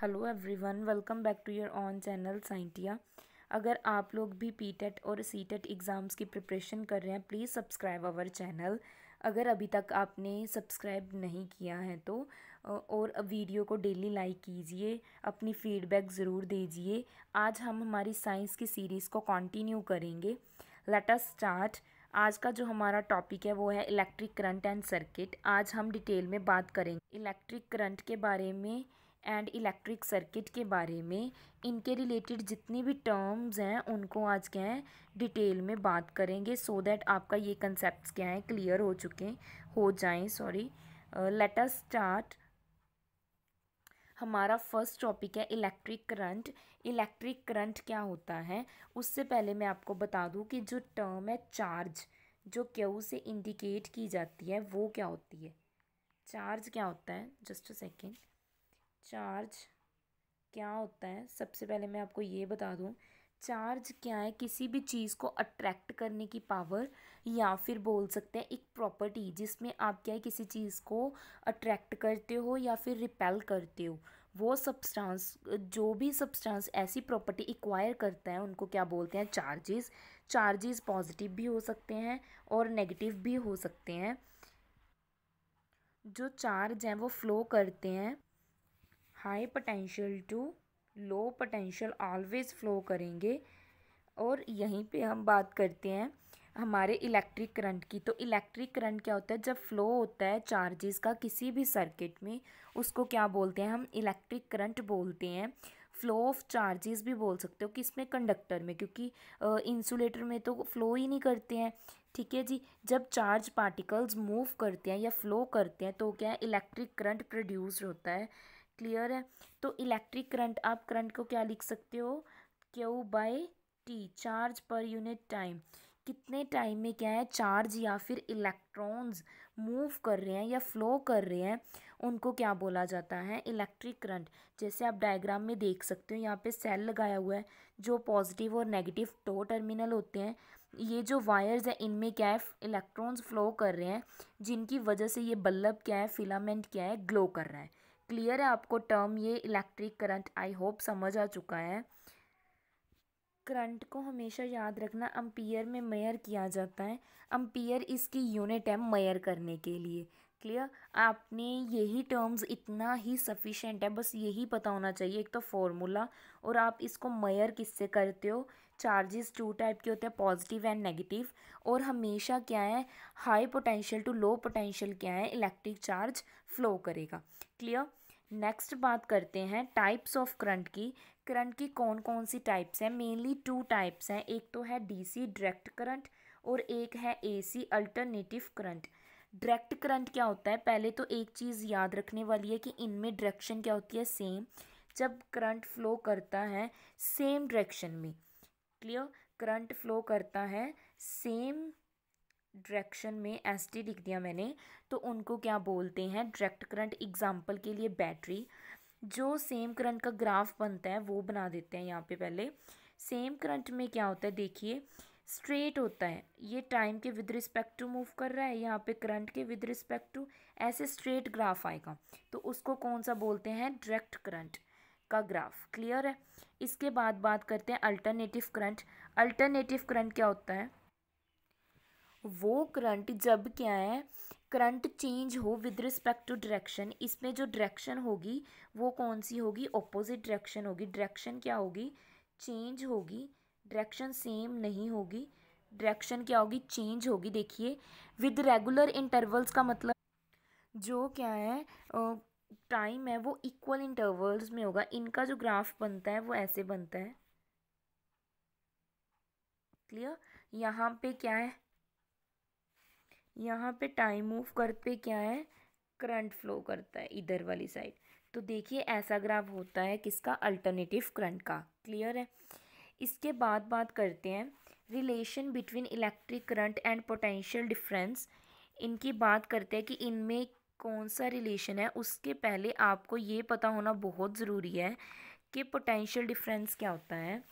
hello everyone welcome back to your own channel Scientia अगर आप लोग भी पी टेट e और सी टेट एग्ज़ाम्स की प्रिपरेशन कर रहे हैं प्लीज़ सब्सक्राइब आवर चैनल अगर अभी तक आपने सब्सक्राइब नहीं किया है तो और वीडियो को डेली लाइक कीजिए अपनी फीडबैक ज़रूर दीजिए आज हम हमारी साइंस की सीरीज़ को कंटिन्यू करेंगे लेट अस स्टार्ट आज का जो हमारा टॉपिक है वो है इलेक्ट्रिक करंट एंड सर्किट आज हम डिटेल में बात करेंगे इलेक्ट्रिक करंट के बारे में एंड इलेक्ट्रिक सर्किट के बारे में इनके रिलेटेड जितनी भी टर्म्स हैं उनको आज क्या है डिटेल में बात करेंगे सो so दैट आपका ये कंसेप्ट क्या है क्लियर हो चुके हो जाएं सॉरी लेट अस स्टार्ट हमारा फर्स्ट टॉपिक है इलेक्ट्रिक करंट इलेक्ट्रिक करंट क्या होता है उससे पहले मैं आपको बता दूं कि जो टर्म है चार्ज जो क्यू से इंडिकेट की जाती है वो क्या होती है चार्ज क्या होता है जस्ट अ सेकेंड चार्ज क्या होता है सबसे पहले मैं आपको ये बता दूँ चार्ज क्या है किसी भी चीज़ को अट्रैक्ट करने की पावर या फिर बोल सकते हैं एक प्रॉपर्टी जिसमें आप क्या है किसी चीज़ को अट्रैक्ट करते हो या फिर रिपेल करते हो वो सब्सटेंस जो भी सब्सटेंस ऐसी प्रॉपर्टी एक्वायर करता है उनको क्या बोलते हैं चार्जेस चार्जेस पॉजिटिव भी हो सकते हैं और नेगेटिव भी हो सकते हैं जो चार्ज हैं वो फ्लो करते हैं high potential to low potential always flow करेंगे और यहीं पे हम बात करते हैं हमारे इलेक्ट्रिक करंट की तो इलेक्ट्रिक करंट क्या होता है जब फ्लो होता है चार्जेस का किसी भी सर्किट में उसको क्या बोलते हैं हम इलेक्ट्रिक करंट बोलते हैं फ्लो ऑफ चार्जेस भी बोल सकते हो किस में कंडक्टर में क्योंकि इंसुलेटर में तो फ्लो ही नहीं करते हैं ठीक है जी जब चार्ज पार्टिकल्स मूव करते हैं या फ्लो करते हैं तो क्या है इलेक्ट्रिक करंट प्रोड्यूस होता है क्लियर है तो इलेक्ट्रिक करंट आप करंट को क्या लिख सकते हो Q by T charge per unit time कितने टाइम में क्या है चार्ज या फिर इलेक्ट्रॉन्स मूव कर रहे हैं या फ्लो कर रहे हैं उनको क्या बोला जाता है इलेक्ट्रिक करंट जैसे आप डायग्राम में देख सकते हो यहाँ पे सेल लगाया हुआ है जो पॉजिटिव और नेगेटिव दो टर्मिनल होते हैं ये जो वायर्स हैं इनमें क्या है इलेक्ट्रॉन्स फ्लो कर रहे हैं जिनकी वजह से ये बल्लब क्या है फिलामेंट क्या है ग्लो कर रहा है क्लियर है आपको टर्म ये इलेक्ट्रिक करंट आई होप समझ आ चुका है करंट को हमेशा याद रखना अम्पियर में मेयर किया जाता है अम्पियर इसकी यूनिट है मेयर करने के लिए क्लियर आपने यही टर्म्स इतना ही सफिशेंट है बस यही पता होना चाहिए एक तो फॉर्मूला और आप इसको मेयर किससे करते हो चार्जेस टू टाइप के होते हैं पॉजिटिव एंड नेगेटिव और हमेशा क्या है high potential to low potential क्या है इलेक्ट्रिक चार्ज फ्लो करेगा क्लियर नेक्स्ट बात करते हैं टाइप्स ऑफ करंट की करंट की कौन कौन सी टाइप्स हैं मेनली टू टाइप्स हैं एक तो है डीसी डायरेक्ट करंट और एक है AC alternative current direct current क्या होता है पहले तो एक चीज़ याद रखने वाली है कि इनमें डायरेक्शन क्या होती है सेम जब करंट फ्लो करता है सेम डायरेक्शन में क्लियर करंट फ्लो करता है सेम डायरेक्शन में एस टी लिख दिया मैंने तो उनको क्या बोलते हैं डायरेक्ट करंट एग्जाम्पल के लिए बैटरी जो सेम करंट का ग्राफ बनता है वो बना देते हैं यहाँ पे पहले सेम करंट में क्या होता है देखिए स्ट्रेट होता है ये टाइम के विद रिस्पेक्ट टू मूव कर रहा है यहाँ पे करंट के विद रिस्पेक्ट टू ऐसे स्ट्रेट ग्राफ आएगा तो उसको कौन सा बोलते हैं डायरेक्ट करंट का ग्राफ क्लियर है इसके बाद बात करते हैं अल्टरनेटिव करंट अल्टरनेटिव करंट क्या होता है वो करंट जब क्या है करंट चेंज हो विद रिस्पेक्ट टू डायरेक्शन इसमें जो डायरेक्शन होगी वो कौन सी होगी ऑपोजिट डायरेक्शन होगी डायरेक्शन क्या होगी चेंज होगी डायरेक्शन सेम नहीं होगी डायरेक्शन क्या होगी चेंज होगी देखिए विद रेगुलर इंटरवल्स का मतलब जो क्या है टाइम है वो इक्वल इंटरवल्स में होगा इनका जो ग्राफ बनता है वो ऐसे बनता है क्लियर यहाँ पे क्या है यहाँ पे टाइम मूव करते क्या है करंट फ्लो करता है इधर वाली साइड तो देखिए ऐसा ग्राफ होता है किसका अल्टरनेटिव करंट का क्लियर है इसके बाद बात करते हैं relation between electric current and potential difference इनकी बात करते हैं कि इनमें कौन सा रिलेशन है उसके पहले आपको ये पता होना बहुत ज़रूरी है कि पोटेंशियल डिफरेंस क्या होता है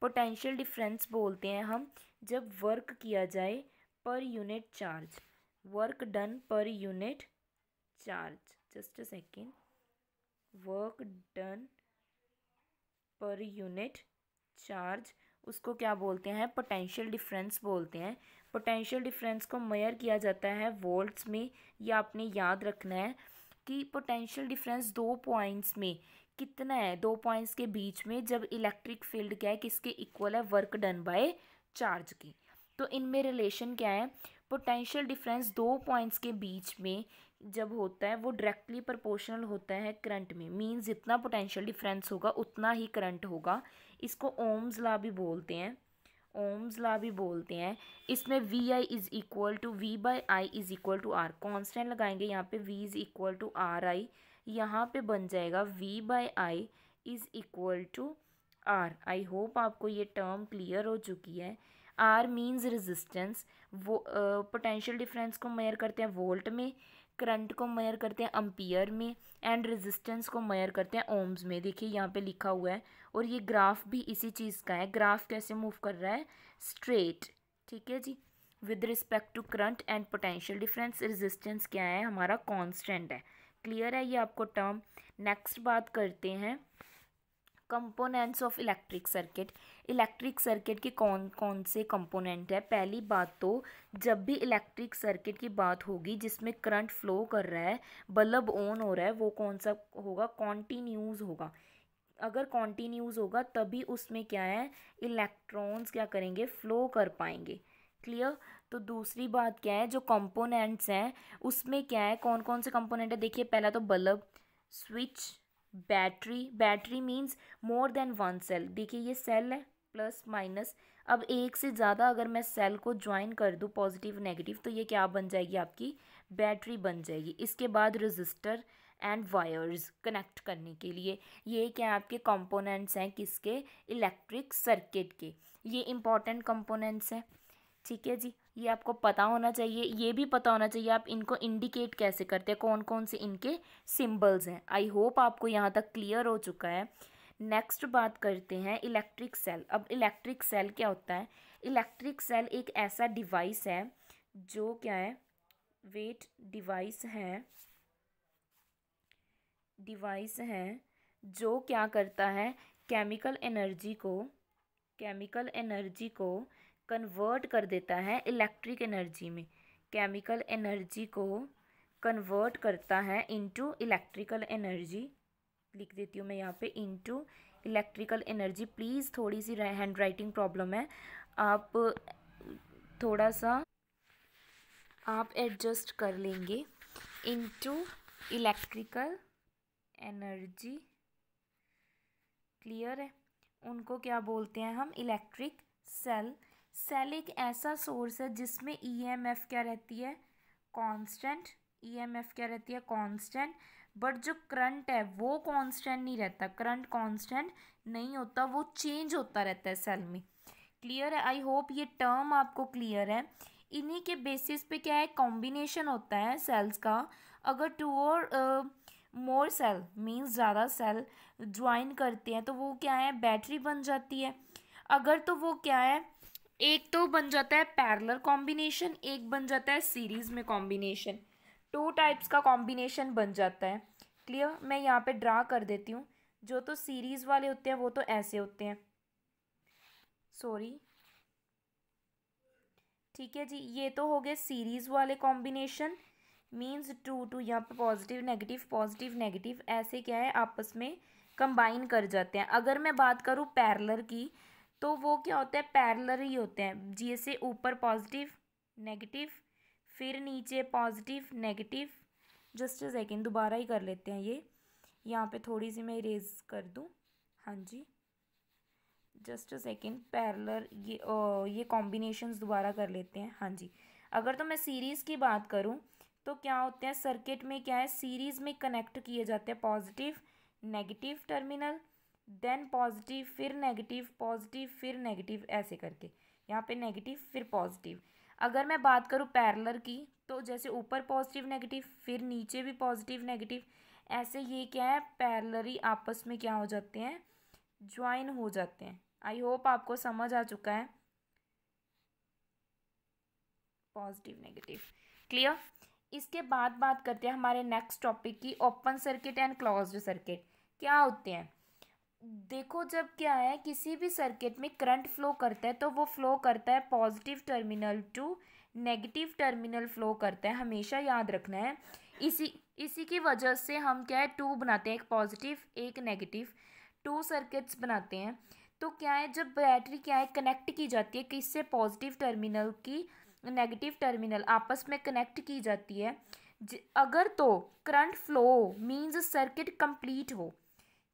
पोटेंशियल डिफरेंस बोलते हैं हम जब वर्क किया जाए per unit charge work done per unit charge just a second work done per unit charge उसको क्या बोलते हैं पोटेंशियल डिफरेंस बोलते हैं पोटेंशियल डिफरेंस को मेयर किया जाता है वोल्ट्स में या आपने याद रखना है कि पोटेंशियल डिफरेंस दो पॉइंट्स में कितना है दो पॉइंट्स के बीच में जब इलेक्ट्रिक फील्ड क्या है किसके इक्वल है वर्क डन बाय चार्ज की तो इनमें रिलेशन क्या है पोटेंशियल डिफरेंस दो पॉइंट्स के बीच में जब होता है वो डायरेक्टली प्रोपोर्शनल होता है करंट में मीन्स जितना पोटेंशियल डिफरेंस होगा उतना ही करंट होगा इसको ओम्स ला भी बोलते हैं ओम्स ला भी बोलते हैं इसमें V I is equal to V by I is equal to R constant लगाएंगे यहाँ पे V is equal to R I यहाँ पे बन जाएगा V by I is equal to R I hope आपको ये टर्म क्लियर हो चुकी है आर मीन्स रेजिस्टेंस वो पोटेंशियल डिफरेंस को मेयर करते हैं वोल्ट में करंट को मेयर करते हैं अम्पियर में एंड रेजिस्टेंस को मेयर करते हैं ओम्स में देखिए यहाँ पे लिखा हुआ है और ये ग्राफ भी इसी चीज़ का है ग्राफ कैसे मूव कर रहा है स्ट्रेट ठीक है जी with respect to current and potential difference resistance क्या है हमारा कॉन्स्टेंट है क्लियर है ये आपको टर्म नेक्स्ट बात करते हैं components of electric circuit electric circuit के कौन कौन से कंपोनेंट है पहली बात तो जब भी इलेक्ट्रिक सर्किट की बात होगी जिसमें करंट फ्लो कर रहा है बल्ब ऑन हो रहा है वो कौन सा होगा कॉन्टीन्यूज़ होगा अगर कॉन्टीन्यूज़ होगा तभी उसमें क्या है इलेक्ट्रॉन्स क्या करेंगे फ्लो कर पाएंगे क्लियर तो दूसरी बात क्या है जो कंपोनेंट्स हैं उसमें क्या है कौन कौन से कंपोनेंट है देखिए पहला तो bulb switch battery battery means more than one cell देखिए ये सेल है प्लस माइनस अब एक से ज़्यादा अगर मैं सेल को ज्वाइन कर दूँ पॉजिटिव नेगेटिव तो ये क्या बन जाएगी आपकी बैटरी बन जाएगी इसके बाद रजिस्टर एंड वायर्स कनेक्ट करने के लिए ये क्या आपके कंपोनेंट्स हैं किसके इलेक्ट्रिक सर्किट के ये इंपॉर्टेंट कंपोनेंट्स हैं ठीक है जी ये आपको पता होना चाहिए ये भी पता होना चाहिए आप इनको इंडिकेट कैसे करते हैं कौन कौन से इनके सिम्बल्स हैं आई होप आपको यहाँ तक क्लियर हो चुका है नेक्स्ट बात करते हैं इलेक्ट्रिक सेल अब इलेक्ट्रिक सेल क्या होता है इलेक्ट्रिक सेल एक ऐसा डिवाइस है जो क्या है वेट डिवाइस है डिवाइस है जो क्या करता है केमिकल एनर्जी को केमिकल एनर्जी को कन्वर्ट कर देता है इलेक्ट्रिक एनर्जी में केमिकल एनर्जी को कन्वर्ट करता है इनटू इलेक्ट्रिकल एनर्जी लिख देती हूँ मैं यहाँ पे इनटू इलेक्ट्रिकल एनर्जी प्लीज़ थोड़ी सी हैंड राइटिंग प्रॉब्लम है आप थोड़ा सा आप एडजस्ट कर लेंगे इनटू इलेक्ट्रिकल एनर्जी क्लियर है उनको क्या बोलते हैं हम इलेक्ट्रिक सेल सेल एक ऐसा सोर्स है जिसमें ईएमएफ e क्या रहती है कांस्टेंट ईएमएफ e क्या रहती है कांस्टेंट बट जो करंट है वो कांस्टेंट नहीं रहता करंट कांस्टेंट नहीं होता वो चेंज होता रहता है सेल में क्लियर है आई होप ये टर्म आपको क्लियर है इन्हीं के बेसिस पे क्या है कॉम्बिनेशन होता है सेल्स का अगर टू और मोर सेल मीन्स ज़्यादा सेल ज्वाइन करते हैं तो वो क्या है बैटरी बन जाती है अगर तो वो क्या है एक तो बन जाता है पैरलर कॉम्बिनेशन एक बन जाता है सीरीज में कॉम्बिनेशन टू टाइप्स का कॉम्बिनेशन बन जाता है क्लियर मैं यहाँ पे ड्रा कर देती हूँ जो तो सीरीज़ वाले होते हैं वो तो ऐसे होते हैं सॉरी ठीक है जी ये तो हो गए सीरीज़ वाले कॉम्बिनेशन मीन्स टू टू यहाँ पे पॉजिटिव नेगेटिव पॉजिटिव नेगेटिव ऐसे क्या है आपस में कंबाइन कर जाते हैं अगर मैं बात करूँ पैरलर की तो वो क्या होता है पैरलर ही होते हैं जी से ऊपर पॉजिटिव नेगेटिव फिर नीचे पॉजिटिव नेगेटिव जस्ट सेकेंड दोबारा ही कर लेते हैं ये यहाँ पे थोड़ी सी मैं इरेज कर दूँ हाँ जी जस्ट सेकेंड पैरलर ये ओ, ये कॉम्बिनेशन दोबारा कर लेते हैं हाँ जी अगर तो मैं सीरीज़ की बात करूँ तो क्या होते हैं सर्किट में क्या है सीरीज़ में कनेक्ट किए जाते हैं positive negative terminal then positive फिर नेगेटिव पॉजिटिव फिर नेगेटिव ऐसे करके यहाँ पे नेगेटिव फिर पॉजिटिव अगर मैं बात करूँ पैरलर की तो जैसे ऊपर पॉजिटिव नेगेटिव फिर नीचे भी पॉजिटिव नेगेटिव ऐसे ये क्या है पैरलर ही आपस में क्या हो जाते हैं ज्वाइन हो जाते हैं आई होप आपको समझ आ चुका है पॉजिटिव नेगेटिव क्लियर इसके बाद बात करते हैं हमारे नेक्स्ट टॉपिक की open circuit and close circuit क्या होते हैं देखो जब क्या है किसी भी सर्किट में करंट फ्लो करता है तो वो फ्लो करता है positive terminal to negative terminal flow करता है हमेशा याद रखना है इसी इसी की वजह से हम क्या है टू बनाते हैं एक पॉजिटिव एक नेगेटिव टू सर्किट्स बनाते हैं तो क्या है जब बैटरी क्या है कनेक्ट की जाती है किससे पॉजिटिव टर्मिनल की नेगेटिव टर्मिनल आपस में कनेक्ट की जाती है अगर तो current flow means circuit complete हो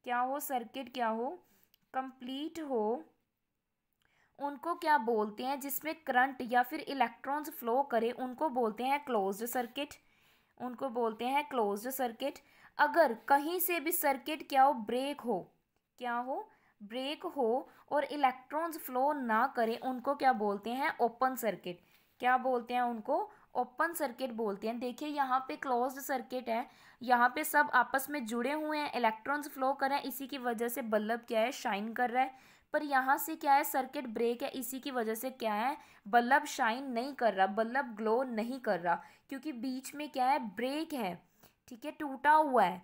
क्या हो सर्किट क्या हो कंप्लीट हो उनको क्या बोलते हैं जिसमें करंट या फिर इलेक्ट्रॉन्स फ्लो करें उनको बोलते हैं क्लोज्ड सर्किट उनको बोलते हैं क्लोज्ड सर्किट अगर कहीं से भी सर्किट क्या हो ब्रेक हो क्या हो ब्रेक हो और इलेक्ट्रॉन्स फ्लो ना करें उनको क्या बोलते हैं ओपन सर्किट क्या बोलते हैं उनको ओपन सर्किट बोलते हैं देखिए यहाँ पे क्लोज्ड सर्किट है यहाँ पे सब आपस में जुड़े हुए हैं इलेक्ट्रॉन्स फ्लो कर रहे हैं इसी की वजह से बल्ब क्या है शाइन कर रहा है पर यहाँ से क्या है सर्किट ब्रेक है इसी की वजह से क्या है बल्ब शाइन नहीं कर रहा बल्ब ग्लो नहीं कर रहा क्योंकि बीच में क्या है ब्रेक है ठीक है टूटा हुआ है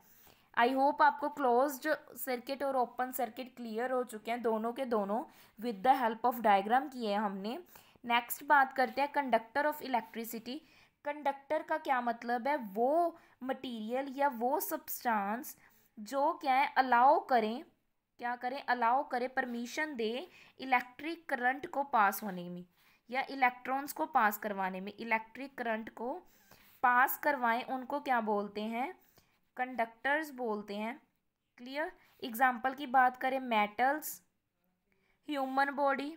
आई होप आपको क्लोज्ड सर्किट और ओपन सर्किट क्लियर हो चुके हैं दोनों के दोनों with the help of diagram किए हैं हमने नेक्स्ट बात करते हैं कंडक्टर ऑफ इलेक्ट्रिसिटी कंडक्टर का क्या मतलब है वो मटेरियल या वो सब्सटेंस जो क्या है अलाउ करें क्या करें अलाउ करें परमिशन दे इलेक्ट्रिक करंट को पास होने में या इलेक्ट्रॉन्स को पास करवाने में इलेक्ट्रिक करंट को पास करवाएं उनको क्या बोलते हैं कंडक्टर्स बोलते हैं क्लियर एग्जाम्पल की बात करें metals human body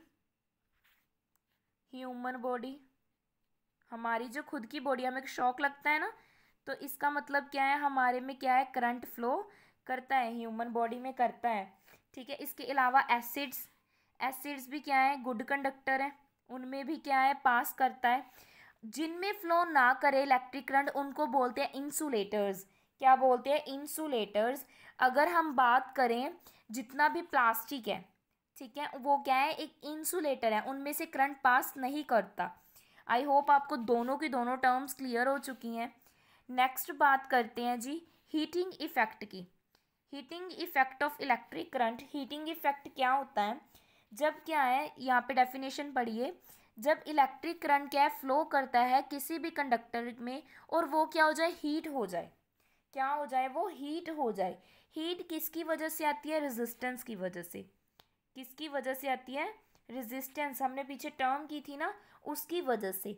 human body हमारी जो खुद की बॉडी हमें शॉक लगता है ना तो इसका मतलब क्या है हमारे में क्या है करंट फ्लो करता है ह्यूमन बॉडी में करता है ठीक है इसके अलावा एसिड्स एसिड्स भी क्या है गुड कंडक्टर हैं उनमें भी क्या है पास करता है जिनमें फ्लो ना करे इलेक्ट्रिक करंट उनको बोलते हैं इंसुलेटर्स क्या बोलते हैं इंसुलेटर्स अगर हम बात करें जितना भी प्लास्टिक है ठीक है वो क्या है एक इंसुलेटर है उनमें से करंट पास नहीं करता आई होप आपको दोनों की दोनों टर्म्स क्लियर हो चुकी हैं नेक्स्ट बात करते हैं जी हीटिंग इफ़ेक्ट की heating effect of electric current heating effect क्या होता है जब क्या है यहाँ पे डेफिनेशन पढ़िए जब इलेक्ट्रिक करंट क्या है फ्लो करता है किसी भी कंडक्टर में और वो क्या हो जाए हीट हो जाए क्या हो जाए वो हीट हो जाए हीट किसकी वजह से आती है रेजिस्टेंस की वजह से किसकी वजह से आती है रेजिस्टेंस हमने पीछे टर्म की थी ना उसकी वजह से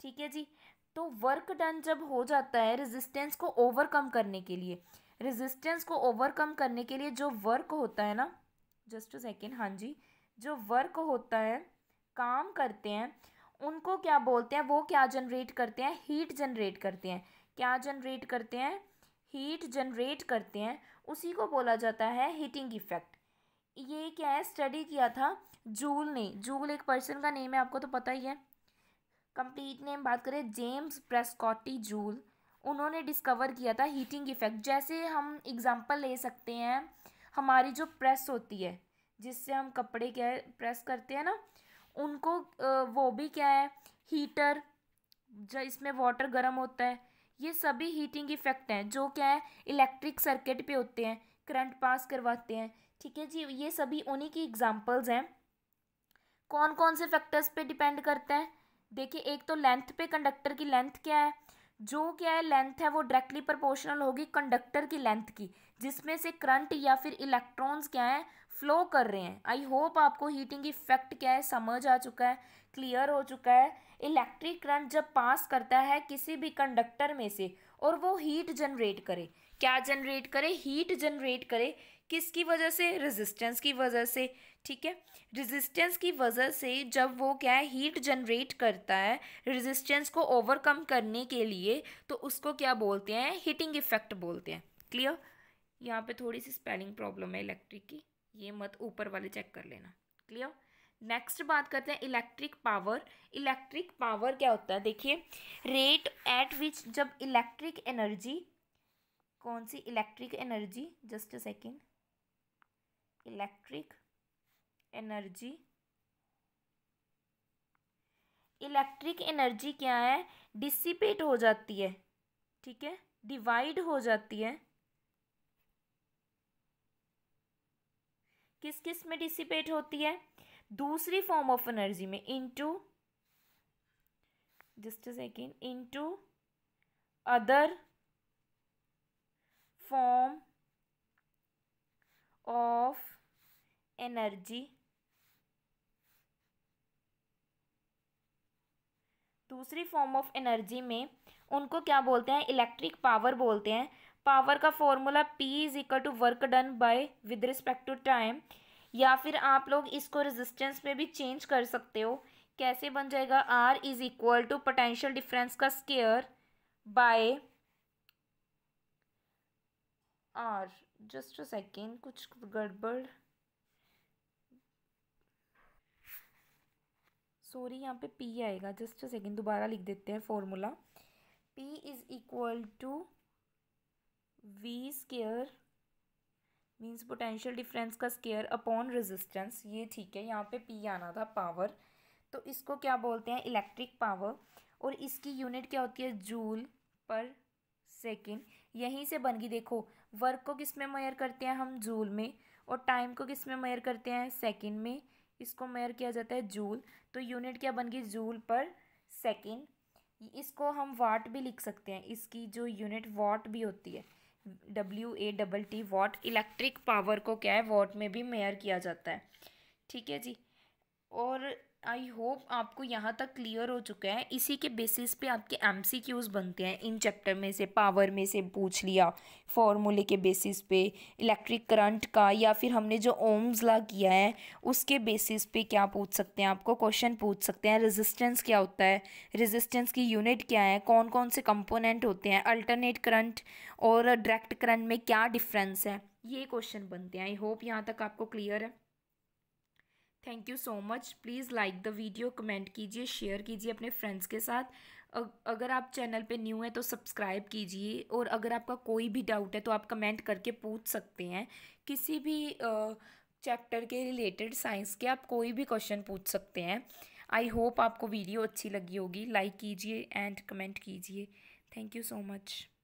ठीक है जी तो वर्क डन जब हो जाता है रेजिस्टेंस को ओवरकम करने के लिए रेजिस्टेंस को ओवरकम करने के लिए जो वर्क होता है ना जस्ट सेकेंड हाँ जी जो वर्क होता है काम करते हैं उनको क्या बोलते हैं वो क्या जनरेट करते हैं हीट जनरेट करते हैं क्या जनरेट करते हैं हीट जनरेट करते हैं उसी को बोला जाता है हीटिंग इफेक्ट ये क्या है स्टडी किया था जूल ने जूल एक पर्सन का नेम है आपको तो पता ही है कंप्लीट नेम बात करें जेम्स प्रेस्कॉटी जूल उन्होंने डिस्कवर किया था हीटिंग इफेक्ट जैसे हम एग्जांपल ले सकते हैं हमारी जो प्रेस होती है जिससे हम कपड़े क्या है प्रेस करते हैं ना उनको वो भी क्या है हीटर जो इसमें वाटर गर्म होता है ये सभी हीटिंग इफेक्ट हैं जो क्या है इलेक्ट्रिक सर्किट पे होते हैं करंट पास करवाते हैं ठीक है जी ये सभी उन्हीं की एग्जाम्पल्स हैं कौन कौन से फैक्टर्स पे डिपेंड करते हैं देखिए एक तो लेंथ पे कंडक्टर की लेंथ क्या है जो क्या है लेंथ है वो डायरेक्टली प्रोपोर्शनल होगी कंडक्टर की लेंथ की जिसमें से करंट या फिर इलेक्ट्रॉन्स क्या हैं फ्लो कर रहे हैं आई होप आपको हीटिंग इफेक्ट क्या है समझ आ चुका है क्लियर हो चुका है इलेक्ट्रिक करंट जब पास करता है किसी भी कंडक्टर में से और वो हीट जनरेट करे क्या जनरेट करे हीट जनरेट करे किसकी वजह से रेजिस्टेंस की वजह से ठीक है रेजिस्टेंस की वजह से जब वो क्या है हीट जनरेट करता है रेजिस्टेंस को ओवरकम करने के लिए तो उसको क्या बोलते हैं हीटिंग इफेक्ट बोलते हैं क्लियर यहाँ पे थोड़ी सी स्पेलिंग प्रॉब्लम है इलेक्ट्रिक की ये मत ऊपर वाले चेक कर लेना क्लियर नेक्स्ट बात करते हैं इलेक्ट्रिक पावर इलेक्ट्रिक पावर क्या होता है देखिए रेट एट विच जब इलेक्ट्रिक एनर्जी कौन सी electric energy just a second electric energy electric energy क्या है डिसिपेट हो जाती है ठीक है डिवाइड हो जाती है किस किस में डिसिपेट होती है दूसरी फॉर्म ऑफ एनर्जी में into just a second into other form of energy दूसरी फॉर्म ऑफ एनर्जी में उनको क्या बोलते हैं इलेक्ट्रिक पावर बोलते हैं पावर का formula P is equal to work done by with respect to time या फिर आप लोग इसको रेजिस्टेंस में भी चेंज कर सकते हो कैसे बन जाएगा R is equal to potential difference का square by R just a second कुछ गड़बड़ सॉरी यहाँ पे पी आएगा जस्ट अ सेकेंड दोबारा लिख देते हैं formula P is equal to V square means potential difference का स्केयर अपॉन रेजिस्टेंस ये ठीक है यहाँ पे पी आना था पावर तो इसको क्या बोलते हैं इलेक्ट्रिक पावर और इसकी यूनिट क्या होती है जूल पर सेकेंड यहीं से बन गई देखो वर्क को किस में मेयर करते हैं हम जूल में और टाइम को किस में मेयर करते हैं सेकेंड में इसको मेयर किया जाता है जूल तो यूनिट क्या बन गई जूल पर सेकेंड इसको हम वाट भी लिख सकते हैं इसकी जो यूनिट वाट भी होती है W A double T watt electric power को क्या है वॉट में भी मेयर किया जाता है ठीक है जी और आई होप आपको यहाँ तक क्लियर हो चुका है इसी के बेसिस पे आपके एम सी क्यूज़ बनते हैं इन चैप्टर में से पावर में से पूछ लिया फॉर्मूले के बेसिस पे इलेक्ट्रिक करंट का या फिर हमने जो ओम्स ला किया है उसके बेसिस पे क्या पूछ सकते हैं आपको क्वेश्चन पूछ सकते हैं रेजिस्टेंस क्या होता है रेजिस्टेंस की यूनिट क्या है कौन कौन से कंपोनेंट होते हैं अल्टरनेट करंट और डायरेक्ट करंट में क्या डिफरेंस है ये क्वेश्चन बनते हैं आई होप यहाँ तक आपको क्लियर है thank you so much please like the video comment कीजिए शेयर कीजिए अपने फ्रेंड्स के साथ अगर आप चैनल पे न्यू हैं तो सब्सक्राइब कीजिए और अगर आपका कोई भी डाउट है तो आप कमेंट करके पूछ सकते हैं किसी भी चैप्टर के रिलेटेड साइंस के आप कोई भी क्वेश्चन पूछ सकते हैं आई होप आपको वीडियो अच्छी लगी होगी लाइक कीजिए एंड कमेंट कीजिए थैंक यू सो मच